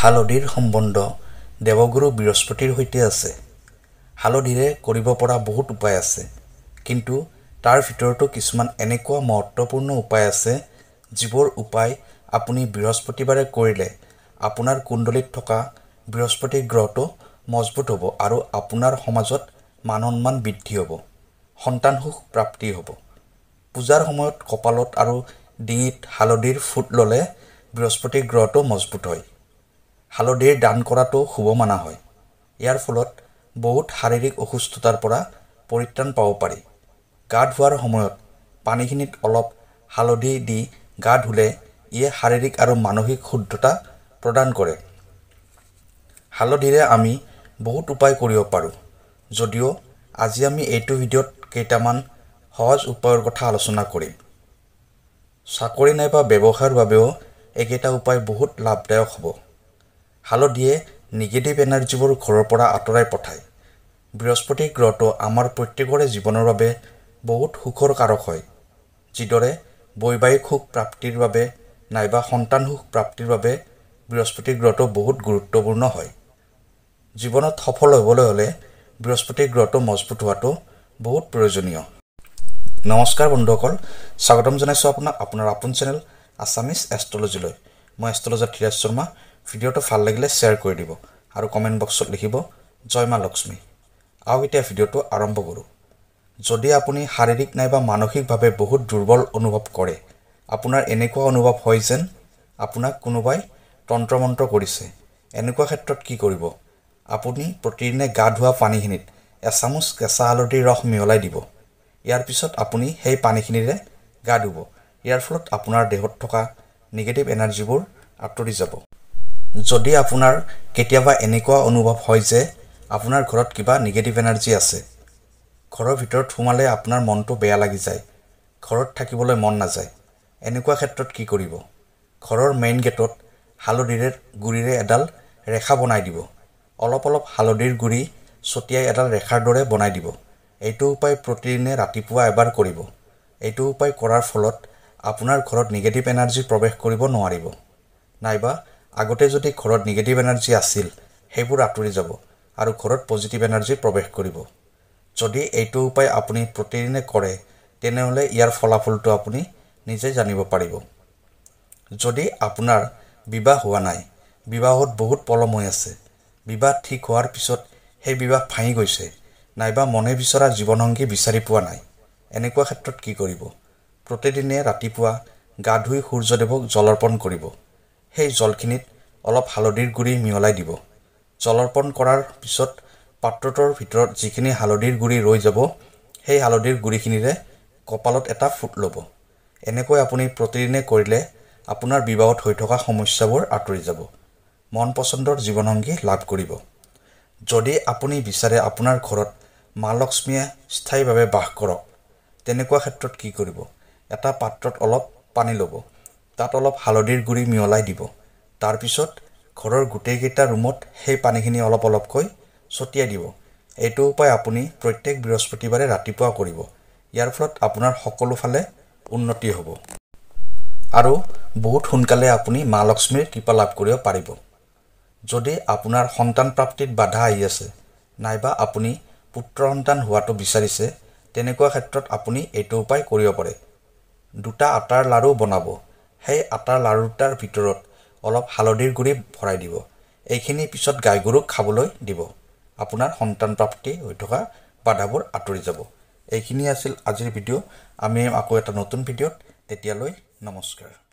হালধিৰ সম্বন্ধ দেৱগুৰু বৃহস্পতিৰ সৈতে আছে হালধিৰে কৰিব পৰা বহুত উপায় আছে কিন্তু তাৰ ভিতৰতো কিছুমান এনেকুৱা মহত্বপূৰ্ণ উপায় আছে যিবোৰ উপায় আপুনি বৃহস্পতিবাৰে কৰিলে আপোনাৰ কুণ্ডলীত থকা বৃহস্পতি গ্ৰহটো মজবুত হ'ব আৰু আপোনাৰ সমাজত মানন্মান বৃদ্ধি হ'ব সন্তান সুখ প্ৰাপ্তি হ'ব পূজাৰ সময়ত কপালত আৰু ডিঙিত হালধিৰ ফুট ল'লে বৃহস্পতি গ্ৰহটো মজবুত হয় হালধিৰ দান কৰাটো শুভ মানা হয় ইয়াৰ ফলত বহুত শাৰীৰিক অসুস্থতাৰ পৰা পৰিত্ৰাণ পাব পাৰি গা ধোৱাৰ সময়ত পানীখিনিত অলপ হালধি দি গা ধুলে ইয়ে শাৰীৰিক আৰু মানসিক শুদ্ধতা প্ৰদান কৰে হালধিৰে আমি বহুত উপায় কৰিব পাৰোঁ যদিও আজি আমি এইটো ভিডিঅ'ত কেইটামান সহজ উপায়ৰ কথা আলোচনা কৰিম চাকৰি নাইবা ব্যৱসায়ৰ বাবেও এইকেইটা উপায় বহুত লাভদায়ক হ'ব হালধিয়ে নিগেটিভ এনাৰ্জিবোৰ ঘৰৰ পৰা আঁতৰাই পঠায় বৃহস্পতি গ্ৰহটো আমাৰ প্ৰত্যেকৰে জীৱনৰ বাবে বহুত সুখৰ কাৰক হয় যিদৰে বৈবাহিক সুখ প্ৰাপ্তিৰ বাবে নাইবা সন্তান সুখ প্ৰাপ্তিৰ বাবে বৃহস্পতি গ্ৰহটো বহুত গুৰুত্বপূৰ্ণ হয় জীৱনত সফল হ'বলৈ হ'লে বৃহস্পতি গ্ৰহটো মজবুত হোৱাটো বহুত প্ৰয়োজনীয় নমস্কাৰ বন্ধুসকল স্বাগতম জনাইছোঁ আপোনাক আপোনাৰ আপোন চেনেল আছামিছ এষ্ট্ৰলজিলৈ মই এষ্ট্ৰলজাৰ ধীৰাজ শৰ্মা ভিডিঅ'টো ভাল লাগিলে শ্বেয়াৰ কৰি দিব আৰু কমেণ্ট বক্সত লিখিব জয় মা লক্ষ্মী আৰু এতিয়া ভিডিঅ'টো আৰম্ভ কৰোঁ যদি আপুনি শাৰীৰিক নাইবা মানসিকভাৱে বহুত দুৰ্বল অনুভৱ কৰে আপোনাৰ এনেকুৱা অনুভৱ হয় যেন আপোনাক কোনোবাই তন্ত্ৰ মন্ত্ৰ কৰিছে এনেকুৱা ক্ষেত্ৰত কি কৰিব আপুনি প্ৰতিদিনে গা ধোৱা পানীখিনিত এচামুচ কেঁচা হালধিৰ ৰস মিহলাই দিব ইয়াৰ পিছত আপুনি সেই পানীখিনিৰে গা ধুব ইয়াৰ ফলত আপোনাৰ দেহত থকা নিগেটিভ এনাৰ্জিবোৰ আঁতৰি যাব যদি আপোনাৰ কেতিয়াবা এনেকুৱা অনুভৱ হয় যে আপোনাৰ ঘৰত কিবা নিগেটিভ এনাৰ্জি আছে ঘৰৰ ভিতৰত সোমালে আপোনাৰ মনটো বেয়া লাগি যায় ঘৰত থাকিবলৈ মন নাযায় এনেকুৱা ক্ষেত্ৰত কি কৰিব ঘৰৰ মেইন গেটত হালধিৰে গুৰিৰে এডাল ৰেখা বনাই দিব অলপ অলপ হালধিৰ গুৰি ছটিয়াই এডাল ৰেখাৰ দৰে বনাই দিব এইটো উপায় প্ৰতিদিনে ৰাতিপুৱা এবাৰ কৰিব এইটো উপায় কৰাৰ ফলত আপোনাৰ ঘৰত নিগেটিভ এনাৰ্জি প্ৰৱেশ কৰিব নোৱাৰিব নাইবা আগতে যদি ঘৰত নিগেটিভ এনাৰ্জি আছিল সেইবোৰ আঁতৰি যাব আৰু ঘৰত পজিটিভ এনাৰ্জি প্ৰৱেশ কৰিব যদি এইটো উপায় আপুনি প্ৰতিদিনে কৰে তেনেহ'লে ইয়াৰ ফলাফলটো আপুনি নিজে জানিব পাৰিব যদি আপোনাৰ বিবাহ হোৱা নাই বিবাহত বহুত পলম হৈ আছে বিবাহ ঠিক হোৱাৰ পিছত সেই বিবাহ ভাঙি গৈছে নাইবা মনে বিচৰা জীৱনসংগী বিচাৰি পোৱা নাই এনেকুৱা ক্ষেত্ৰত কি কৰিব প্ৰতিদিনে ৰাতিপুৱা গা ধুই সূৰ্যদেৱক জল অৰ্পণ কৰিব সেই জলখিনিত অলপ হালধিৰ গুড়ি মিহলাই দিব জলৰ্পণ কৰাৰ পিছত পাত্ৰটোৰ ভিতৰত যিখিনি হালধিৰ গুড়ি ৰৈ যাব সেই হালধিৰ গুড়িখিনিৰে কপালত এটা ফুট ল'ব এনেকৈ আপুনি প্ৰতিদিনে কৰিলে আপোনাৰ বিবাহত হৈ থকা সমস্যাবোৰ আঁতৰি যাব মন পচন্দৰ জীৱনসংগী লাভ কৰিব যদি আপুনি বিচাৰে আপোনাৰ ঘৰত মা লক্ষ্মীয়ে স্থায়ীভাৱে বাস কৰক তেনেকুৱা ক্ষেত্ৰত কি কৰিব এটা পাত্ৰত অলপ পানী ল'ব তাত অলপ হালধিৰ গুড়ি মিহলাই দিব তাৰপিছত ঘৰৰ গোটেইকেইটা ৰুমত সেই পানীখিনি অলপ অলপকৈ ছটিয়াই দিব এইটো উপায় আপুনি প্ৰত্যেক বৃহস্পতিবাৰে ৰাতিপুৱা কৰিব ইয়াৰ ফলত আপোনাৰ সকলোফালে উন্নতি হ'ব আৰু বহুত সোনকালে আপুনি মা লক্ষ্মীৰ কৃপা লাভ কৰিব পাৰিব যদি আপোনাৰ সন্তান প্ৰাপ্তিত বাধা আহি আছে নাইবা আপুনি পুত্ৰ সন্তান হোৱাটো বিচাৰিছে তেনেকুৱা ক্ষেত্ৰত আপুনি এইটো উপায় কৰিব পাৰে দুটা আটাৰ লাড়ু বনাব সেই আটাৰ লাড়ু ভিতৰত অলপ হালধিৰ গুৰি ভৰাই দিব এইখিনি পিছত গাই গৰুক খাবলৈ দিব আপোনাৰ সন্তান প্ৰাপ্তি হৈ থকা বাধাবোৰ আঁতৰি যাব এইখিনিয়ে আছিল আজিৰ ভিডিঅ' আমি আকৌ এটা নতুন ভিডিঅ'ত তেতিয়ালৈ নমস্কাৰ